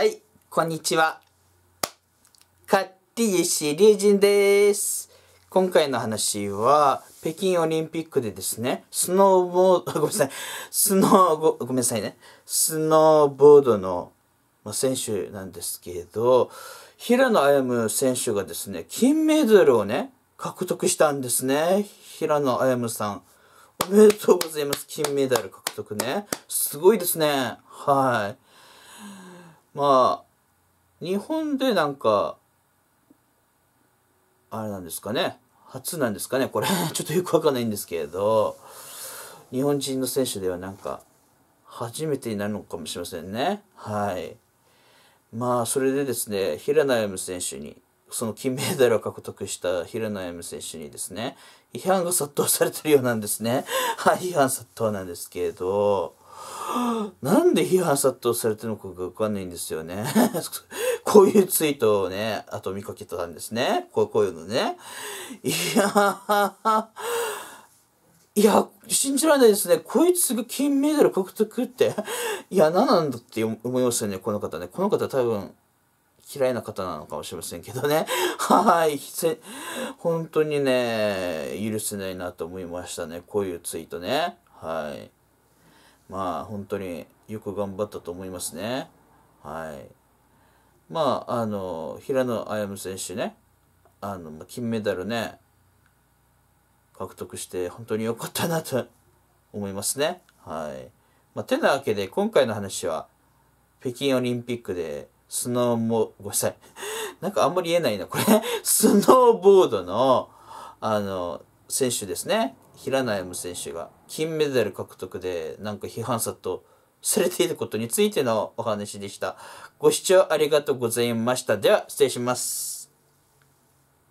はい、こんにちは。カッティシリージンです。今回の話は、北京オリンピックでですね、スノーボード、ごめんなさい、スノーご、ごめんなさいね、スノーボードの選手なんですけれど、平野歩夢選手がですね、金メダルをね、獲得したんですね。平野歩夢さん。おめでとうございます。金メダル獲得ね。すごいですね。はい。まあ、日本でなんか、あれなんですかね。初なんですかね、これ ちょっとよくわかんないんですけれど、日本人の選手ではなんか、初めてになるのかもしれませんね。はい。まあ、それでですね、平野歩夢選手に、その金メダルを獲得した平野歩夢選手にですね、批判が殺到されてるようなんですね。はい、批判殺到なんですけれど、で批判殺到されてるのかわかんないんですよね。こういうツイートをね、あと見かけたんですね。こうこういうのね。いやいや、信じられないですね。こいつが金メダル獲得っていや、何なんだって思いましたね、この方ね。この方多分、嫌いな方なのかもしれませんけどね。はい。本当にね、許せないなと思いましたね。こういうツイートね。はい。まあ本当によく頑張ったと思いますね。はい。まああの平野歩夢選手ね、あの金メダルね、獲得して本当に良かったなと 思いますね。はい。まあ、てなわけで今回の話は北京オリンピックでスノーも、ごめんなさい。なんかあんまり言えないな、これスノーボードの、あの、選手ですね平内歩選手が金メダル獲得でなんか批判殺到されていることについてのお話でした。ご視聴ありがとうございました。では失礼します。